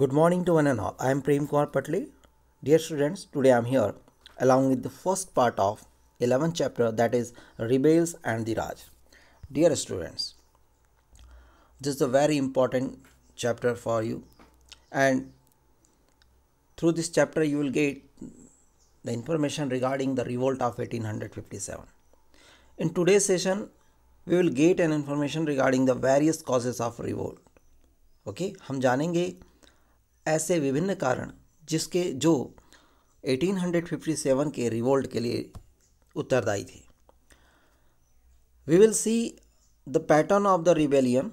Good morning to one and all. I am Prem Kumar Patli. Dear students, today I am here along with the first part of 11th chapter that is Rebels and the Raj. Dear students, this is a very important chapter for you and through this chapter you will get the information regarding the revolt of 1857. In today's session, we will get an information regarding the various causes of revolt. Okay, हम जानेंगे ऐसे विभिन्न कारण जिसके जो 1857 के revolt के लिए उत्तरदायी थे we will see the pattern of the rebellion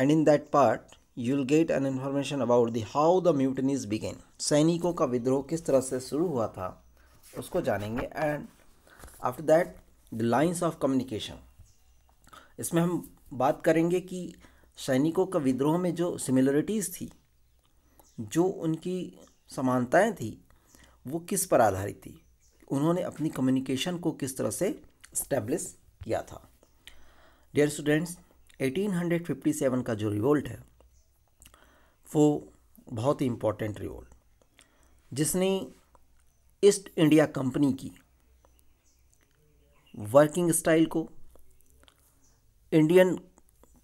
and in that part you will get an information about the how the mutinies began सैनिकों का विद्रोह किस तरह से शुरू हुआ था उसको जानेंगे and after that the lines of communication इसमें हम बात करेंगे कि सैनिकों का विद्रोह में जो सिमिलरिटीज़ थी जो उनकी समानताएं थी वो किस पर आधारित थी उन्होंने अपनी कम्युनिकेशन को किस तरह से इस्टेब्लिश किया था डियर स्टूडेंट्स 1857 का जो रिवोल्ट है वो बहुत ही इम्पोर्टेंट रिवोल्ट जिसने ईस्ट इंडिया कंपनी की वर्किंग स्टाइल को इंडियन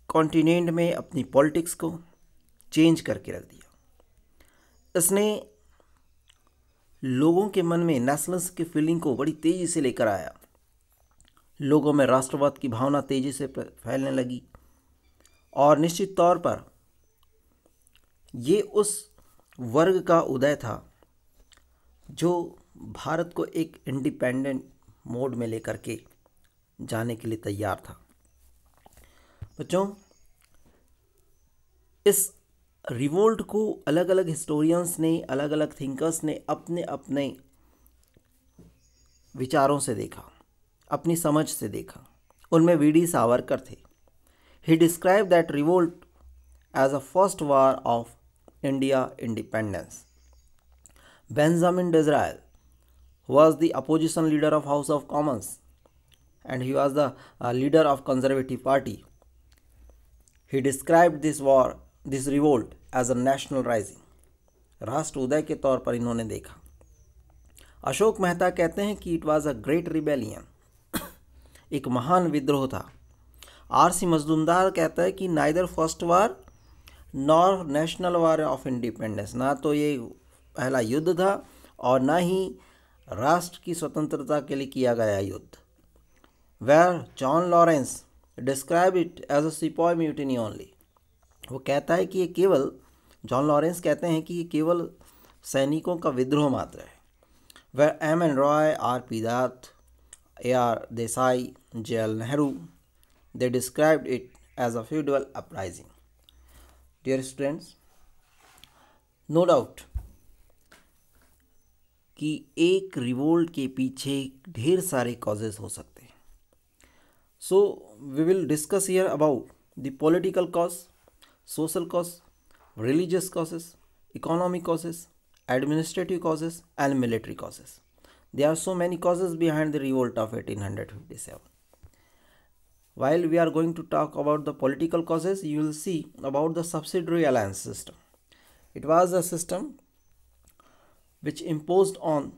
कॉन्टिनेंट में अपनी पॉलिटिक्स को चेंज करके रख दिया इसने लोगों के मन में नेशनल्स की फीलिंग को बड़ी तेज़ी से लेकर आया लोगों में राष्ट्रवाद की भावना तेज़ी से फैलने लगी और निश्चित तौर पर ये उस वर्ग का उदय था जो भारत को एक इंडिपेंडेंट मोड में लेकर के जाने के लिए तैयार था बच्चों इस रिवोल्ट को अलग अलग हिस्टोरियंस ने अलग अलग थिंकर्स ने अपने अपने विचारों से देखा अपनी समझ से देखा उनमें वी डी सावरकर थे he describe that revolt as a first war of India independence Benjamin Disraeli was the opposition leader of House of Commons and he was the leader of conservative party he describe this war this revolt as a national rising राष्ट्र उदय के तौर पर इन्होंने देखा अशोक मेहता कहते हैं कि it was a great rebellion एक महान विद्रोह था आर सी मजदूमदार कहता है कि neither first war nor national war of independence ना तो ये पहला युद्ध था और ना ही राष्ट्र की स्वतंत्रता के लिए किया गया युद्ध where John Lawrence describe it as a sepoy mutiny only वो कहता है कि ये केवल जॉन लॉरेंस कहते हैं कि ये केवल सैनिकों का विद्रोह मात्र है वह एम एन रॉय आर पीदार्थ A R Desai J L Nehru they described it as a feudal uprising dear students no doubt कि एक रिवोल्ट के पीछे ढेर सारे कॉजेज हो सकते हैं so we will discuss here about the political cause social causes, religious causes, economic causes, administrative causes, and military causes. There are so many causes behind the revolt of 1857. While we are going to talk about the political causes, you will see about the subsidiary alliance system. It was a system which imposed on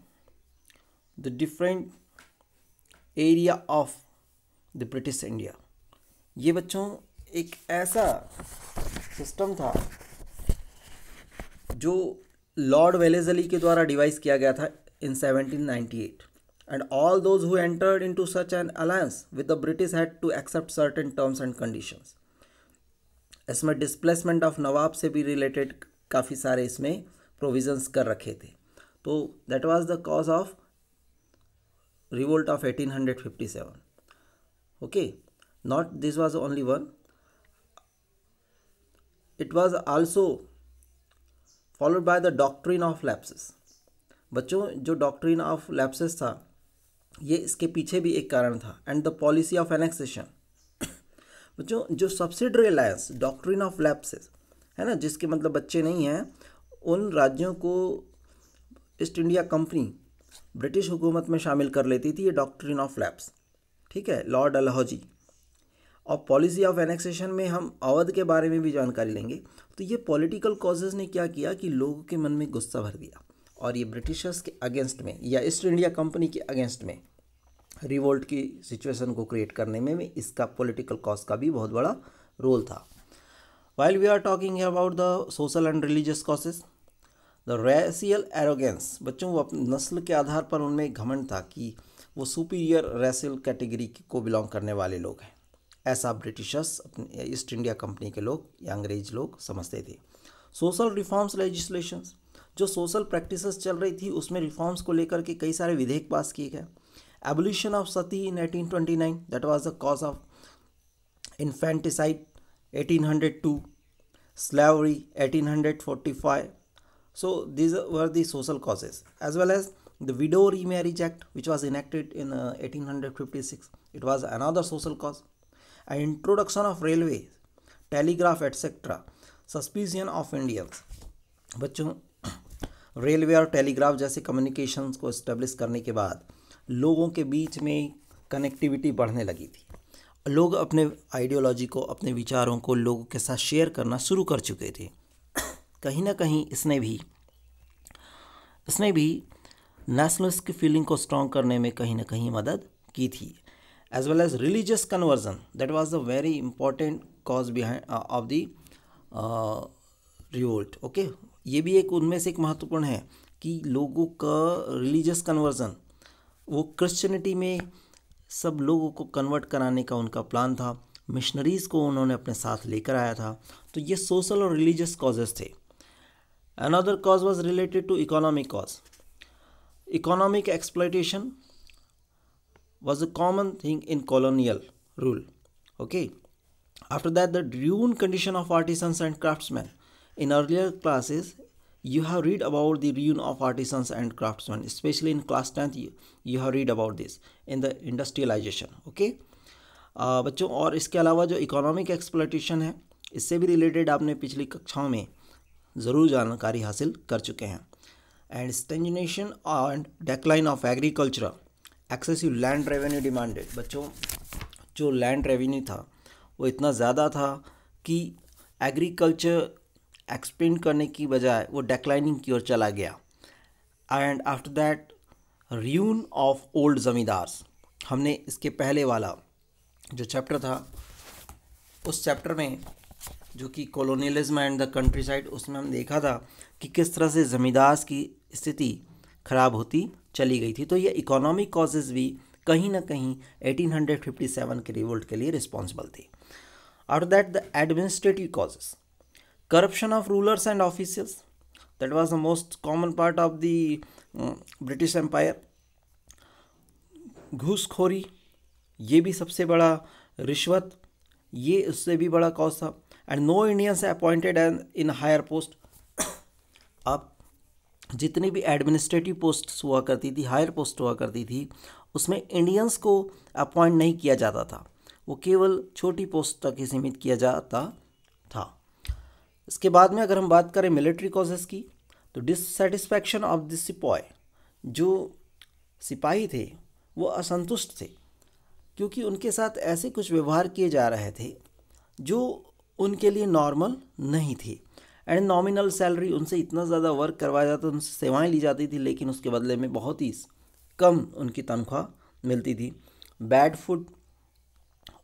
the different area of the British India. ये बच्चों एक ऐसा system था जो Lord Wellesley के द्वारा device किया गया था in 1798 and all those who entered into such an alliance with the British had to accept certain terms and conditions इसमें डिस्प्लेसमेंट ऑफ नवाब से भी रिलेटेड काफ़ी सारे इसमें प्रोविजंस कर रखे थे तो that was the cause of revolt of 1857 okay not this was only one it was also followed by the doctrine of lapse बच्चों जो डॉक्ट्रीन ऑफ लैप्सिस था ये इसके पीछे भी एक कारण था and the policy of annexation बच्चों जो subsidiary alliance doctrine of lapse है ना जिसके मतलब बच्चे नहीं हैं उन राज्यों को ईस्ट इंडिया कंपनी ब्रिटिश हुकूमत में शामिल कर लेती थी ये डॉक्ट्रीन ऑफ लैप्स ठीक है लॉर्ड अलहौजी और पॉलिसी ऑफ एनेक्सेशन में हम अवध के बारे में भी जानकारी लेंगे तो ये पॉलिटिकल कॉजेज़ ने क्या किया कि लोगों के मन में गुस्सा भर दिया और ये ब्रिटिशर्स के अगेंस्ट में या ईस्ट इंडिया कंपनी के अगेंस्ट में रिवोल्ट की सिचुएशन को क्रिएट करने में भी इसका पॉलिटिकल कॉज का भी बहुत बड़ा रोल था while we are talking about the social and religious causes the racial arrogance बच्चों वो अपनी नस्ल के आधार पर उनमें घमंड था कि वो सुपीरियर रेसियल कैटेगरी को बिलोंग करने वाले लोग हैं ऐसा ब्रिटिशर्स अपने ईस्ट इंडिया कंपनी के लोग या अंग्रेज लोग समझते थे सोशल रिफॉर्म्स लेजिस्लेशन जो सोशल प्रैक्टिस चल रही थी उसमें रिफॉर्म्स को लेकर के कई सारे विधेयक पास किए गए abolition of sati in 1829 that was the cause of infanticide 1802 slavery 1845 so social causes as well as the widow remarriage act which was enacted in eighteen hundred fifty six it was another social cause introduction of railway telegraph etcetera suspicion of Indians बच्चों railway और telegraph जैसे communications को establish करने के बाद लोगों के बीच में कनेक्टिविटी बढ़ने लगी थी लोग अपने आइडियोलॉजी को अपने विचारों को लोगों के साथ शेयर करना शुरू कर चुके थे कहीं ना कहीं इसने भी इसने भी नेशनलिस्ट की फीलिंग को स्ट्रॉन्ग करने में कहीं ना कहीं मदद की थी as well as religious conversion. That was the very important cause behind uh, of the uh, revolt. Okay, ये भी एक उनमें से एक महत्वपूर्ण है कि लोगों का रिलीजियस कन्वर्जन वो क्रिश्चियनिटी में सब लोगों को कन्वर्ट कराने का उनका प्लान था मिशनरीज़ को उन्होंने अपने साथ लेकर आया था तो ये सोशल और रिलीजियस कॉजेज़ थे another cause was related to economic cause economic exploitation was a common thing in colonial rule. Okay. After that, the ruined condition of artisans and craftsmen. In earlier classes, you have read about the ruin of artisans and craftsmen, especially in class 10th, you, you have read about this in the industrialization. Okay. Uh, बच्चों और इसके अलावा जो economic एक्सप्लटेशन है इससे भी related आपने पिछली कक्षाओं में ज़रूर जानकारी हासिल कर चुके हैं and stagnation and decline of agriculture excessive land revenue demanded बच्चों जो लैंड रेवेन्यू था वो इतना ज़्यादा था कि एग्रीकल्चर एक्सपेंड करने की बजाय वो डेक्लाइनिंग की ओर चला गया and after that ruin of old zamindars हमने इसके पहले वाला जो चैप्टर था उस चैप्टर में जो कि colonialism and the countryside उसमें हम देखा था कि किस तरह से ज़मींदार्स की स्थिति खराब होती चली गई थी तो ये इकोनॉमिक कॉजेज़ भी कहीं ना कहीं 1857 के रिवोल्ट के लिए रिस्पॉन्सिबल थी out that the administrative causes corruption of rulers and officers that was the most common part of the British empire घूसखोरी ये भी सबसे बड़ा रिश्वत ये उससे भी बड़ा कॉज था and no Indians appointed and in higher post अब जितनी भी एडमिनिस्ट्रेटिव पोस्ट्स हुआ करती थी हायर पोस्ट हुआ करती थी उसमें इंडियंस को अपॉइंट नहीं किया जाता था वो केवल छोटी पोस्ट तक ही सीमित किया जाता था इसके बाद में अगर हम बात करें मिलिट्री कॉजेज़ की तो डिससेटिस्फैक्शन ऑफ द सिपॉय जो सिपाही थे वो असंतुष्ट थे क्योंकि उनके साथ ऐसे कुछ व्यवहार किए जा रहे थे जो उनके लिए नॉर्मल नहीं थे एंड नॉमिनल सैलरी उनसे इतना ज़्यादा वर्क करवाया जाता उनसे सेवाएं ली जाती थी लेकिन उसके बदले में बहुत ही कम उनकी तनख्वाह मिलती थी बैड फूड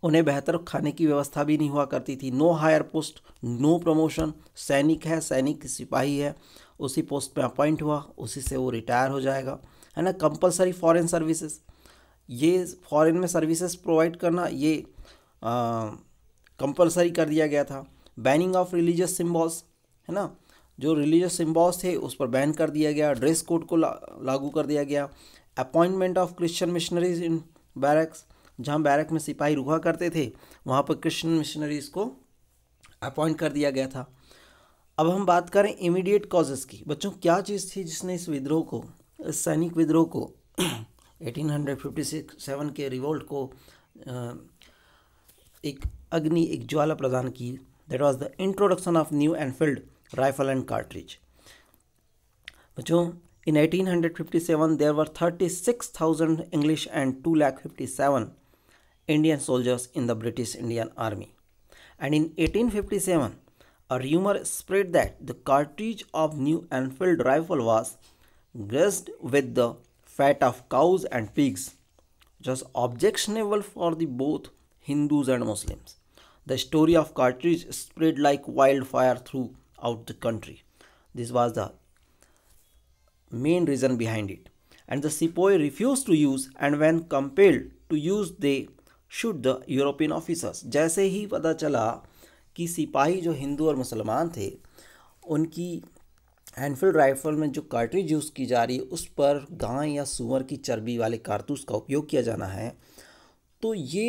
उन्हें बेहतर खाने की व्यवस्था भी नहीं हुआ करती थी no higher post no promotion सैनिक है सैनिक सिपाही है उसी पोस्ट पे अपॉइंट हुआ उसी से वो रिटायर हो जाएगा है ना कंपलसरी फॉरेन सर्विसेज ये फॉरेन में सर्विसेज प्रोवाइड करना ये कंपलसरी कर दिया गया था बैनिंग ऑफ रिलीजियस सिम्बॉल्स है ना जो रिलीजियस सिम्बॉल्स थे उस पर बैन कर दिया गया ड्रेस कोड को ला, लागू कर दिया गया appointment of Christian missionaries in barracks जहाँ बैरक में सिपाही रुका करते थे वहाँ पर क्रिश्चियन मिशनरीज को अपॉइंट कर दिया गया था अब हम बात करें इमीडिएट कॉजेस की बच्चों क्या चीज़ थी जिसने इस विद्रोह को इस सैनिक विद्रोह को 1856-7 के रिवोल्ट को एक अग्नि एक ज्वाला प्रदान की that was the introduction of new Enfield rifle and cartridge. Bachon, in 1857, there were 36,000 English and 2,57 Indian soldiers in the British Indian Army. And in 1857, a rumor spread that the cartridge of New Enfield rifle was graced with the fat of cows and pigs, just objectionable for the both Hindus and Muslims. The story of cartridge spread like wildfire through out the country. This was the main reason behind it. And the sepoy refused to use and when compelled to use they shoot the European officers जैसे ही पता चला कि सिपाही जो हिंदू और मुसलमान थे उनकी हैंडफिल राइफल में जो कार्ट्रिज यूज़ की जा रही है उस पर गाय या सुअर की चर्बी वाले कारतूस का उपयोग किया जाना है तो ये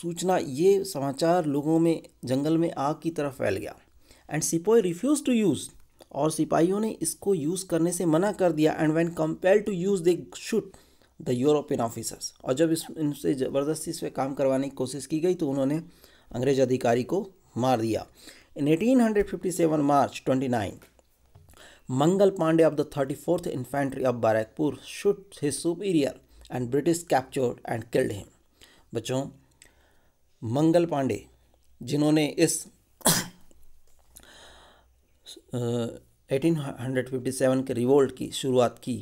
सूचना ये समाचार लोगों में जंगल में आग की तरफ फैल गया and sepoy refuse to use और सिपाहियों ने इसको यूज़ करने से मना कर दिया and when compare to use they shoot the European officers और जब इस इनसे ज़बरदस्ती इस पर काम करवाने की कोशिश की गई तो उन्होंने अंग्रेज अधिकारी को मार दिया in eighteen hundred fifty seven March twenty nine Mangal Pandey of the thirty fourth infantry of Barrackpore shoot his superior and British captured and killed him बच्चों मंगल पांडे जिन्होंने इस 1857 के रिवोल्ट की शुरुआत की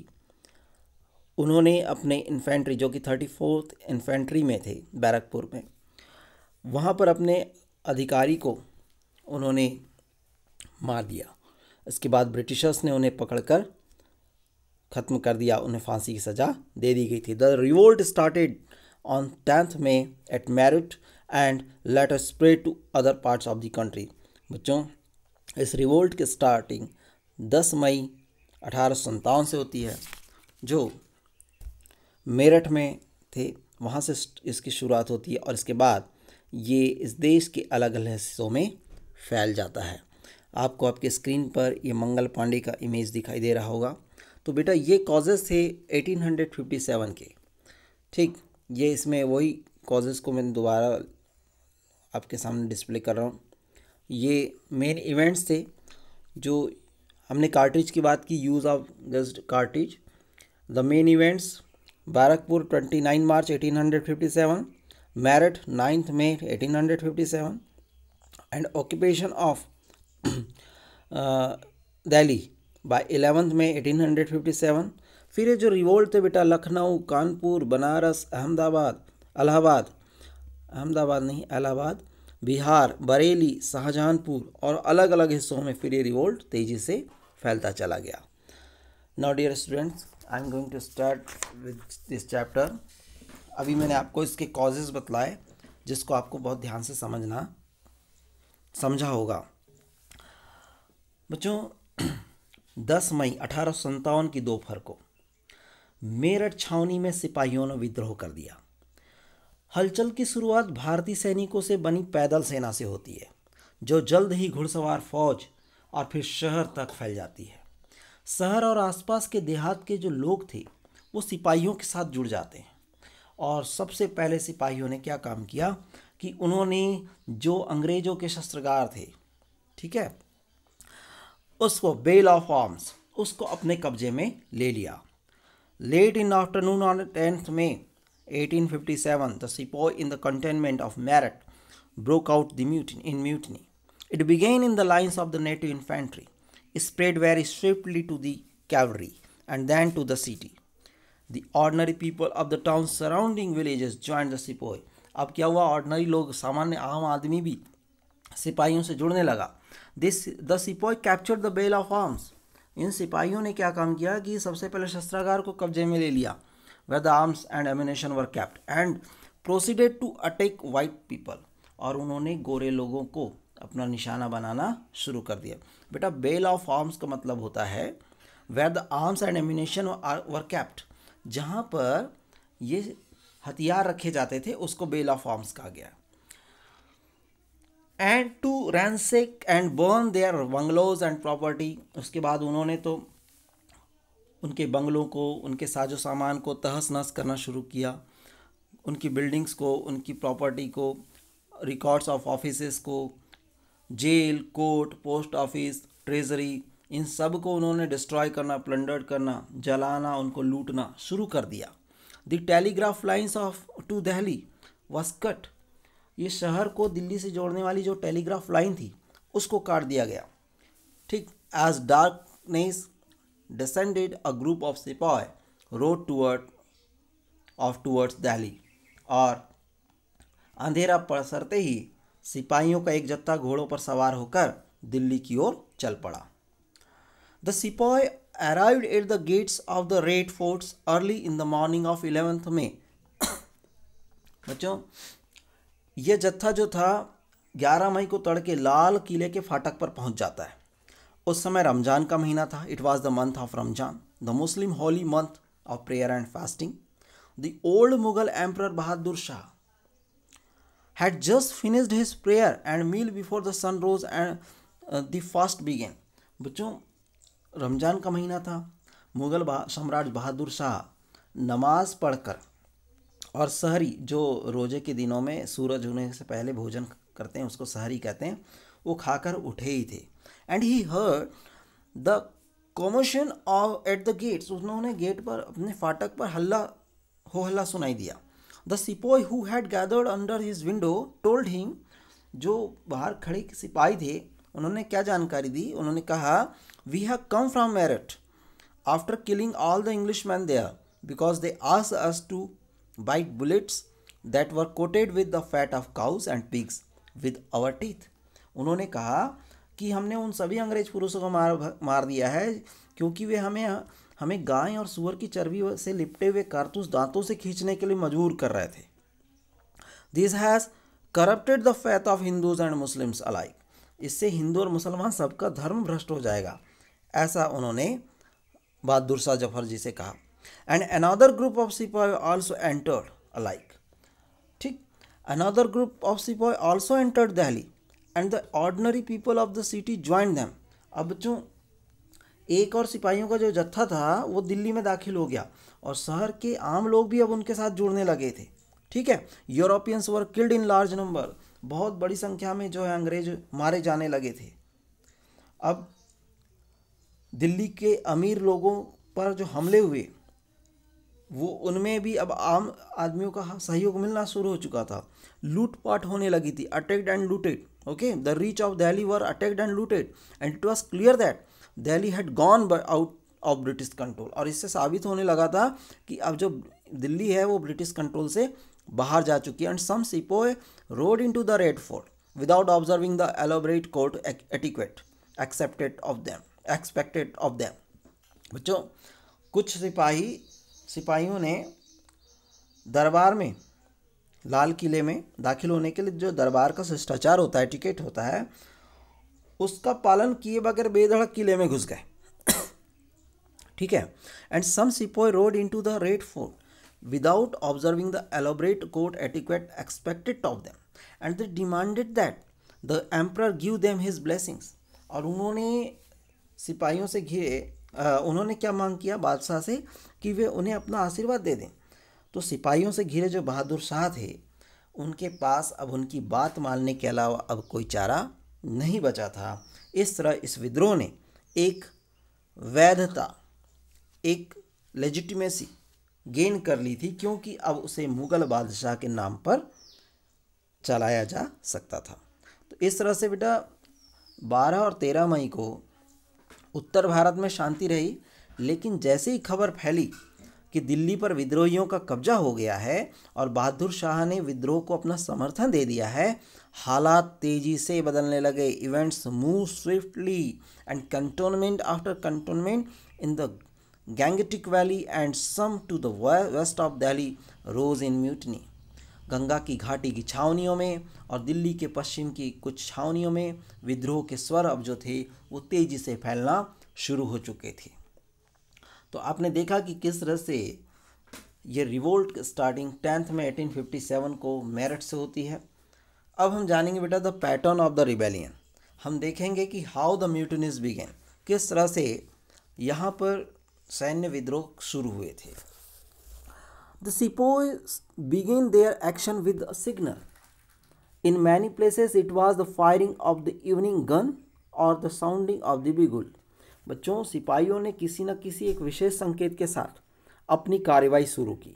उन्होंने अपने इन्फेंट्री जो कि थर्टी फोर्थ इन्फेंट्री में थे बैरकपुर में वहाँ पर अपने अधिकारी को उन्होंने मार दिया इसके बाद ब्रिटिशर्स ने उन्हें पकड़कर ख़त्म कर दिया उन्हें फांसी की सज़ा दे दी गई थी the revolt started on tenth May at Meerut and later spread to other parts of the country बच्चों इस रिवोल्ट की स्टार्टिंग 10 मई अठारह से होती है जो मेरठ में थे वहाँ से इसकी शुरुआत होती है और इसके बाद ये इस देश के अलग अलग हिस्सों में फैल जाता है आपको आपके स्क्रीन पर ये मंगल पांडे का इमेज दिखाई दे रहा होगा तो बेटा ये कॉजेज़ थे 1857 के ठीक ये इसमें वही कॉजेज़ को मैं दोबारा आपके सामने डिस्प्ले कर रहा हूँ ये मेन इवेंट्स थे जो हमने कार्टिज की बात की use of just cartridge the main events Barrackpore nine March eighteen hundred fifty seven Meerut hundred fifty seven and occupation of Delhi by eleventh fifty seven फिर ये जो रिवोल्ट थे बेटा लखनऊ कानपुर बनारस अहमदाबाद अलाहाबाद अहमदाबाद नहीं अलाहाबाद बिहार बरेली शाहजहानपुर और अलग अलग हिस्सों में फिर ये रिवोल्ट तेज़ी से फैलता चला गया now dear students I am going to start with this chapter अभी मैंने आपको इसके कॉजेज़ बतलाए जिसको आपको बहुत ध्यान से समझना समझा होगा बच्चों दस मई अठारह की दोपहर को मेरठ छावनी में सिपाहियों ने विद्रोह कर दिया हलचल की शुरुआत भारतीय सैनिकों से बनी पैदल सेना से होती है जो जल्द ही घुड़सवार फौज और फिर शहर तक फैल जाती है शहर और आसपास के देहात के जो लोग थे वो सिपाहियों के साथ जुड़ जाते हैं और सबसे पहले सिपाहियों ने क्या काम किया कि उन्होंने जो अंग्रेज़ों के शस्त्रगार थे ठीक है उसको बेल ऑफ आर्म्स उसको अपने कब्जे में ले लिया late in afternoon on tenth May 1857, the sepoy in the Containment of Meerut broke out the mutiny, in mutiny. It began in the lines of the native infantry, it spread very swiftly to the cavalry, and then to the city. The ordinary people of the town surrounding villages joined the sepoy. अब क्या हुआ ordinary लोग सामान्य आम आदमी भी सिपाहियों से जुड़ने लगा this the sepoy capture the bell of arms इन सिपाहियों ने क्या काम किया कि सबसे पहले शस्त्रागार को कब्जे में ले लिया where the arms and ammunition were kept and proceeded to attack white people और उन्होंने गोरे लोगों को अपना निशाना बनाना शुरू कर दिया बेटा बेल ऑफ आर्म्स का मतलब होता है where the arms and ammunition were kept जहाँ पर ये हथियार रखे जाते थे उसको बेल ऑफ आर्म्स कहा गया and to ransack and burn their bungalows and property उसके बाद उन्होंने तो उनके बंगलों को उनके साजो सामान को तहस नहस करना शुरू किया उनकी बिल्डिंग्स को उनकी प्रॉपर्टी को रिकॉर्ड्स ऑफ ऑफिस को jail court post office treasury इन सब को उन्होंने डिस्ट्रॉय करना प्लंडर करना जलाना उनको लूटना शुरू कर दिया the telegraph lines of to Delhi was cut ये शहर को दिल्ली से जोड़ने वाली जो टेलीग्राफ लाइन थी उसको काट दिया गया ठीक as darkness descended, a group of sepoy rode toward off towards Delhi और अंधेरा पसरते ही सिपाहियों का एक जत्था घोड़ों पर सवार होकर दिल्ली की ओर चल पड़ा द सिपाही arrived at the gates of the raid forts early in the morning of 11th May. बच्चों यह जत्था जो था 11 मई को तड़के लाल किले के फाटक पर पहुंच जाता है उस समय रमज़ान का महीना था it was the month of Ramzan the Muslim holy month of prayer and fasting the old Mughal emperor Bahadur Shah had just finished his prayer and meal before the sun rose and the fast began बच्चों रमज़ान का महीना था मुग़ल सम्राट बहादुर शाह नमाज पढ़कर और सहरी जो रोज़े के दिनों में सूरज होने से पहले भोजन करते हैं उसको सहरी कहते हैं वो खाकर उठे ही थे and he heard the commotion of at the gates उन्होंने गेट पर अपने फाटक पर हल्ला हो हल्ला सुनाई दिया the sepoy who had gathered under his window told him जो बाहर खड़े सिपाही थे उन्होंने क्या जानकारी दी उन्होंने कहा we have come from Meerut after killing all the English man there because they ask us to bite bullets that were coated with the fat of cows and pigs with our teeth उन्होंने कहा कि हमने उन सभी अंग्रेज पुरुषों को मार मार दिया है क्योंकि वे हमें हमें गाय और सुअर की चर्बी से लिपटे हुए कारतूस दांतों से खींचने के लिए मजबूर कर रहे थे this has corrupted the faith of Hindus and Muslims alike इससे हिंदू और मुसलमान सबका धर्म भ्रष्ट हो जाएगा ऐसा उन्होंने बहादुर शाह जफर जी से कहा and another group of sipahi also entered alike ठीक another group of sipahi also entered Delhi and the ordinary people of the city join them अब बच्चों एक और सिपाहियों का जो जत्था था वो दिल्ली में दाखिल हो गया और शहर के आम लोग भी अब उनके साथ जुड़ने लगे थे ठीक है Europeans were killed in large number बहुत बड़ी संख्या में जो है अंग्रेज मारे जाने लगे थे अब दिल्ली के अमीर लोगों पर जो हमले हुए वो उनमें भी अब आम आदमियों का सहयोग मिलना शुरू हो चुका था लूटपाट होने लगी थी attacked and looted Okay, the rich of Delhi were attacked and looted, and it was clear that Delhi had gone out of British control और इससे साबित होने लगा था कि अब जो दिल्ली है वो ब्रिटिश कंट्रोल से बाहर जा चुकी है and some sepoy rode into the Red Fort without observing the elaborate court etiquette accepted of them expected of them बच्चों कुछ सिपाही सिपाहियों ने दरबार में लाल किले में दाखिल होने के लिए जो दरबार का शिष्टाचार होता है टिकट होता है उसका पालन किए बगैर बेधड़क किले में घुस गए ठीक है and some sepoy rode into the Red Fort without observing the elaborate court etiquette expected top them and they demanded that the emperor give them his blessings और उन्होंने सिपाहियों से घिरे उन्होंने क्या मांग किया बादशाह से कि वे उन्हें अपना आशीर्वाद दे दें तो सिपाहियों से घिरे जो बहादुर शाह थे उनके पास अब उनकी बात मानने के अलावा अब कोई चारा नहीं बचा था इस तरह इस विद्रोह ने एक वैधता एक लेजिटिमेसी गेन कर ली थी क्योंकि अब उसे मुग़ल बादशाह के नाम पर चलाया जा सकता था तो इस तरह से बेटा 12 और 13 मई को उत्तर भारत में शांति रही लेकिन जैसे ही खबर फैली कि दिल्ली पर विद्रोहियों का कब्जा हो गया है और बहादुर शाह ने विद्रोह को अपना समर्थन दे दिया है हालात तेज़ी से बदलने लगे events move swiftly and cantonment after cantonment in the Gangetic valley and some to the west of Delhi rose in mutiny Ganga की घाटी की छावनियों में और दिल्ली के पश्चिम की कुछ छावनियों में विद्रोह के स्वर अब जो थे वो तेज़ी से फैलना शुरू हो चुके थे तो आपने देखा कि किस तरह से ये रिवोल्ट स्टार्टिंग टेंथ में 1857 को मेरठ से होती है अब हम जानेंगे बेटा the pattern of the rebellion हम देखेंगे कि हाउ द म्यूटनिज बिगेन किस तरह से यहाँ पर सैन्य विद्रोह शुरू हुए थे the sepoys began their action with signal in many places it was the firing of the evening gun और the sounding of the bugle बच्चों सिपाहियों ने किसी न किसी एक विशेष संकेत के साथ अपनी कार्रवाई शुरू की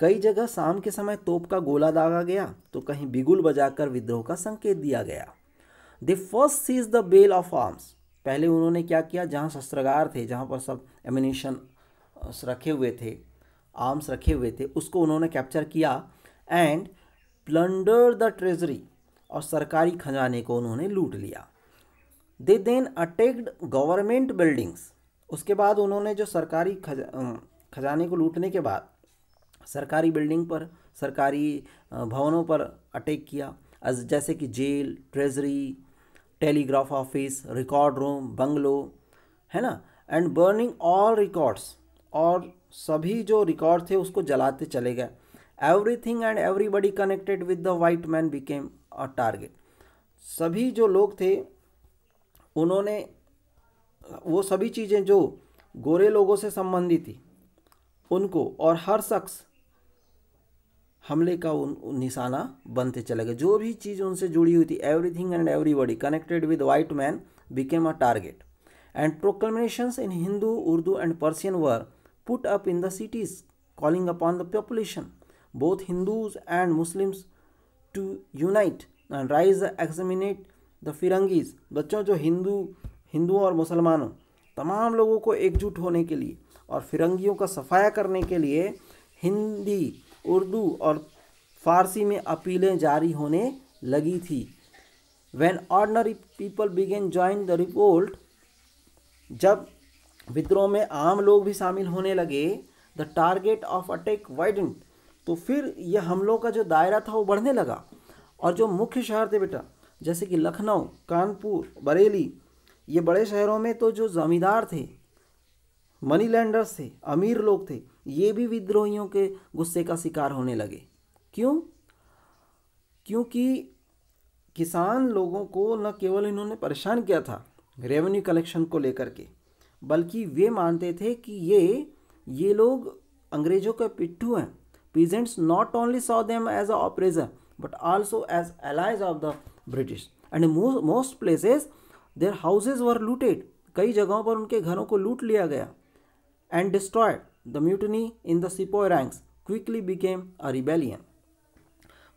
कई जगह शाम के समय तोप का गोला दागा गया तो कहीं बिगुल बजाकर विद्रोह का संकेत दिया गया they first seize the bell of arms पहले उन्होंने क्या किया जहाँ शस्त्रगार थे जहाँ पर सब एमिनेशन रखे हुए थे आर्म्स रखे हुए थे उसको उन्होंने कैप्चर किया एंड प्लंडर द ट्रेजरी और सरकारी खजाने को उन्होंने लूट लिया they then attacked government buildings उसके बाद उन्होंने जो सरकारी खजा खजाने को लूटने के बाद सरकारी बिल्डिंग पर सरकारी भवनों पर अटैक किया जैसे कि jail treasury telegraph office record room bungalow है ना एंड बर्निंग ऑल रिकॉर्ड्स और सभी जो रिकॉर्ड थे उसको जलाते चले गए everything and everybody connected with the white man became a target सभी जो लोग थे उन्होंने वो सभी चीज़ें जो गोरे लोगों से संबंधित थी उनको और हर शख्स हमले का उन, उन निशाना बनते चले गए जो भी चीज़ उनसे जुड़ी हुई थी everything and everybody connected with white man became a target and proclamations in Hindu Urdu and Persian were put up in the cities calling upon the population both Hindus and Muslims to unite and rise exterminate the firangis बच्चों जो हिंदू हिंदुओं और मुसलमानों तमाम लोगों को एकजुट होने के लिए और फिरंगियों का सफाया करने के लिए हिंदी उर्दू और फारसी में अपीलें जारी होने लगी थी when ordinary people began join the revolt जब विद्रोह में आम लोग भी शामिल होने लगे the target of attack widened तो फिर यह हमलों का जो दायरा था वो बढ़ने लगा और जो मुख्य शहर थे बेटा जैसे कि लखनऊ कानपुर बरेली ये बड़े शहरों में तो जो जमींदार थे मनी लैंडर्स थे अमीर लोग थे ये भी विद्रोहियों के गुस्से का शिकार होने लगे क्यों क्योंकि किसान लोगों को न केवल इन्होंने परेशान किया था रेवेन्यू कलेक्शन को लेकर के बल्कि वे मानते थे कि ये ये लोग अंग्रेजों के पिट्ठू हैं peasants not only saw them as a oppressor but also as allies of the British and most places their houses were looted कई जगहों पर उनके घरों को लूट लिया गया and destroyed the mutiny in the sepoy ranks quickly became a rebellion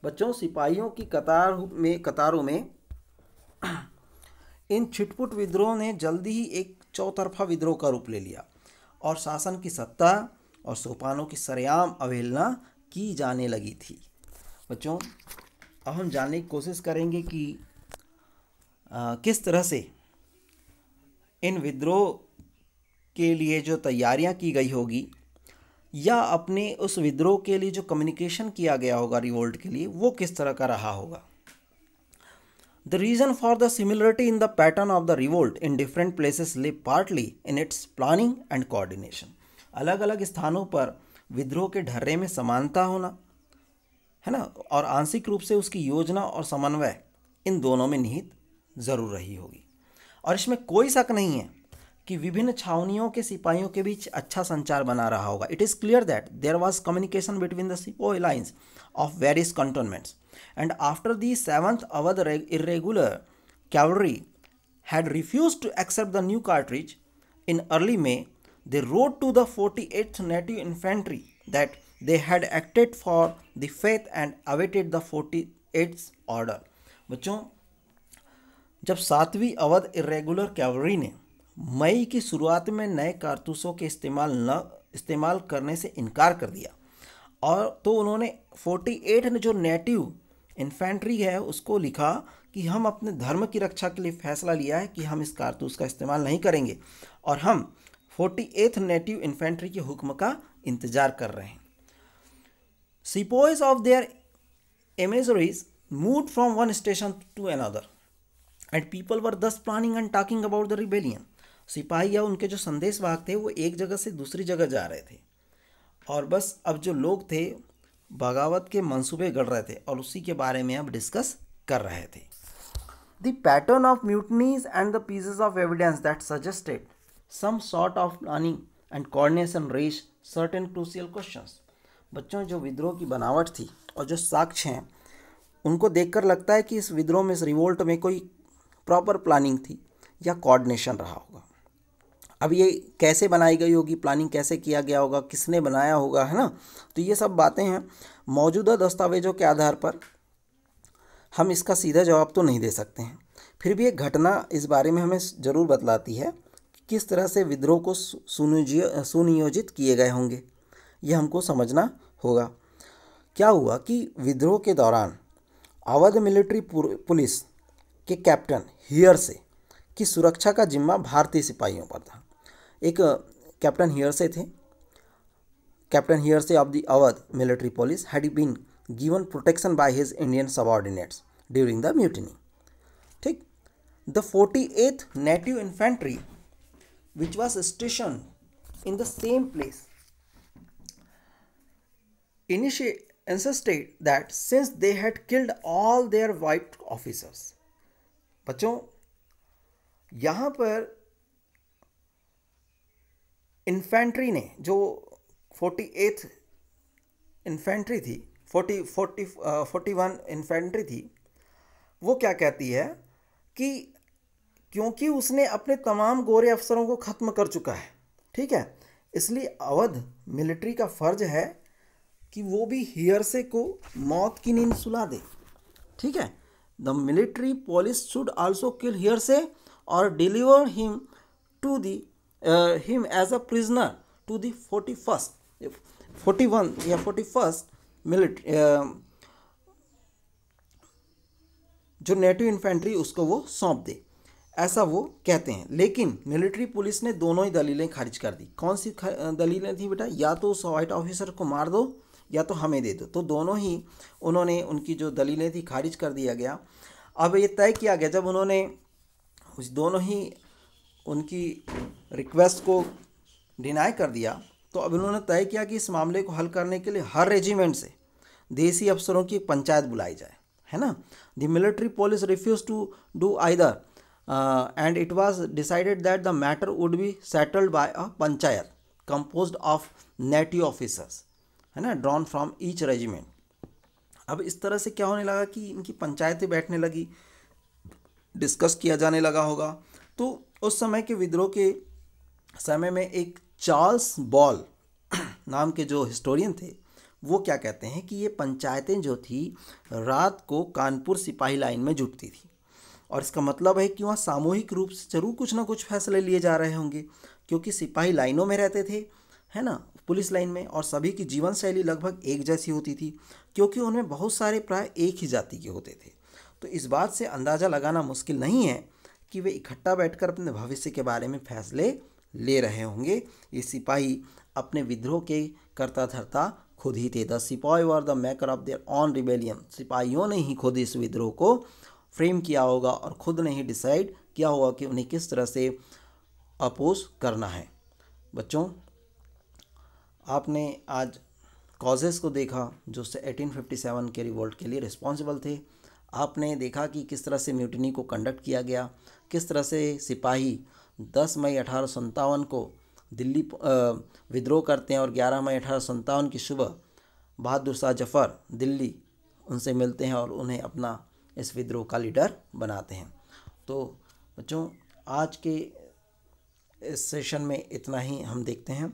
बच्चों सिपाहियों की कतार में कतारों में इन छिटपुट विद्रोह ने जल्दी ही एक चौतरफा विद्रोह का रूप ले लिया और शासन की सत्ता और सोपानों की सरेआम अवहेलना की जाने लगी थी बच्चों अब हम जानने की कोशिश करेंगे कि आ, किस तरह से इन विद्रोह के लिए जो तैयारियां की गई होगी या अपने उस विद्रोह के लिए जो कम्युनिकेशन किया गया होगा रिवोल्ट के लिए वो किस तरह का रहा होगा the reason for the similarity in the pattern of the revolt in different places lies partly in its planning and coordination अलग अलग स्थानों पर विद्रोह के ढर्रे में समानता होना है ना और आंशिक रूप से उसकी योजना और समन्वय इन दोनों में निहित जरूर रही होगी और इसमें कोई शक नहीं है कि विभिन्न छावनियों के सिपाहियों के बीच अच्छा संचार बना रहा होगा it is clear that there was communication between the sepoy lines of various cantonments and after the seventh Awadh irregular had refused to accept the new cartridge in early May they wrote to the forty eighth native infantry that They had acted for the faith and awaited the forty eighth's order बच्चों जब सातवीं Awadh irregular कैवरी ने मई की शुरुआत में नए कारतूसों के इस्तेमाल न इस्तेमाल करने से इनकार कर दिया और तो उन्होंने 48 ने जो नेटिव इन्फेंट्री है उसको लिखा कि हम अपने धर्म की रक्षा के लिए फैसला लिया है कि हम इस कारतूस का इस्तेमाल नहीं करेंगे और हम फोर्टी एथ नेटिव इन्फेंट्री के हुक्म का इंतज़ार कर रहे हैं sepoys of their emissaries move from one station to another and people were thus planning and talking about the rebellion सिपाही या उनके जो संदेशवाहक थे वो एक जगह से दूसरी जगह जा रहे थे और बस अब जो लोग थे बगावत के मंसूबे गढ़ रहे थे और उसी के बारे में अब डिस्कस कर रहे थे the pattern of mutinies and the pieces of evidence that suggested some sort of planning and coordination raise certain crucial questions बच्चों जो विद्रोह की बनावट थी और जो साक्ष्य हैं उनको देखकर लगता है कि इस विद्रोह में इस रिवोल्ट में कोई प्रॉपर प्लानिंग थी या कोऑर्डिनेशन रहा होगा अब ये कैसे बनाई गई होगी प्लानिंग कैसे किया गया होगा किसने बनाया होगा है ना तो ये सब बातें हैं मौजूदा दस्तावेजों के आधार पर हम इसका सीधा जवाब तो नहीं दे सकते हैं फिर भी एक घटना इस बारे में हमें ज़रूर बतलाती है कि किस तरह से विद्रोह को सुनियोजित किए गए होंगे ये हमको समझना होगा क्या हुआ कि विद्रोह के दौरान अवध मिलिट्री पुलिस के कैप्टन हियर से की सुरक्षा का जिम्मा भारतीय सिपाहियों पर था एक कैप्टन हियर से थे captain Hearsey of the Awadh military police had been given protection by his Indian sub during the mutiny ठीक the forty eighth native infantry which was station in the same place insisted that since they had killed all their white officers बच्चों यहाँ पर infantry ने जो forty eighth infantry थी forty forty forty one infantry थी वो क्या कहती है कि क्योंकि उसने अपने तमाम गोरे अफसरों को ख़त्म कर चुका है ठीक है इसलिए अवध मिलिट्री का फर्ज है कि वो भी हियरसे को मौत की नींद सुला दे ठीक है the military police should also kill Hearsey और deliver him to the him as a prisoner to the forty first forty one या फोर्टी फर्स्ट मिलिट्री जो नेटिव इन्फेंट्री उसको वो सौंप दे ऐसा वो कहते हैं लेकिन मिलिट्री पुलिस ने दोनों ही दलीलें खारिज कर दी कौन सी दलीलें थी बेटा या तो उस वाइट ऑफिसर को मार दो या तो हमें दे दो तो दोनों ही उन्होंने उनकी जो दलीलें थी खारिज कर दिया गया अब ये तय किया गया जब उन्होंने उस दोनों ही उनकी रिक्वेस्ट को डिनाई कर दिया तो अब उन्होंने तय किया कि इस मामले को हल करने के लिए हर रेजिमेंट से देसी अफसरों की पंचायत बुलाई जाए है ना the military police refuse to do either and it was decided that the matter would be settled by a panchayat composed of native officers है ना ड्रॉन फ्रॉम ईच रेजिमेंट अब इस तरह से क्या होने लगा कि इनकी पंचायतें बैठने लगी डिस्कस किया जाने लगा होगा तो उस समय के विद्रोह के समय में एक चार्ल्स बॉल नाम के जो हिस्टोरियन थे वो क्या कहते हैं कि ये पंचायतें जो थी रात को कानपुर सिपाही लाइन में जुटती थी और इसका मतलब है कि वहाँ सामूहिक रूप से जरूर कुछ ना कुछ फैसले लिए जा रहे होंगे क्योंकि सिपाही लाइनों में रहते थे है ना पुलिस लाइन में और सभी की जीवन शैली लगभग एक जैसी होती थी क्योंकि उनमें बहुत सारे प्राय एक ही जाति के होते थे तो इस बात से अंदाज़ा लगाना मुश्किल नहीं है कि वे इकट्ठा बैठकर अपने भविष्य के बारे में फैसले ले रहे होंगे ये सिपाही अपने विद्रोह के कर्ता धरता खुद ही थे the sipahi were the maker of their own rebellion सिपाहियों ने ही खुद इस विद्रोह को फ्रेम किया होगा और खुद ने ही डिसाइड किया होगा कि उन्हें किस तरह से अपोज करना है बच्चों आपने आज कॉजेस को देखा जो से 1857 के रिवोल्ट के लिए रिस्पॉन्सिबल थे आपने देखा कि किस तरह से म्यूटनी को कंडक्ट किया गया किस तरह से सिपाही 10 मई अठारह को दिल्ली विद्रोह करते हैं और 11 मई अठारह की सुबह बहादुर शाह जफ़र दिल्ली उनसे मिलते हैं और उन्हें अपना इस विद्रोह का लीडर बनाते हैं तो बच्चों आज के इस सेशन में इतना ही हम देखते हैं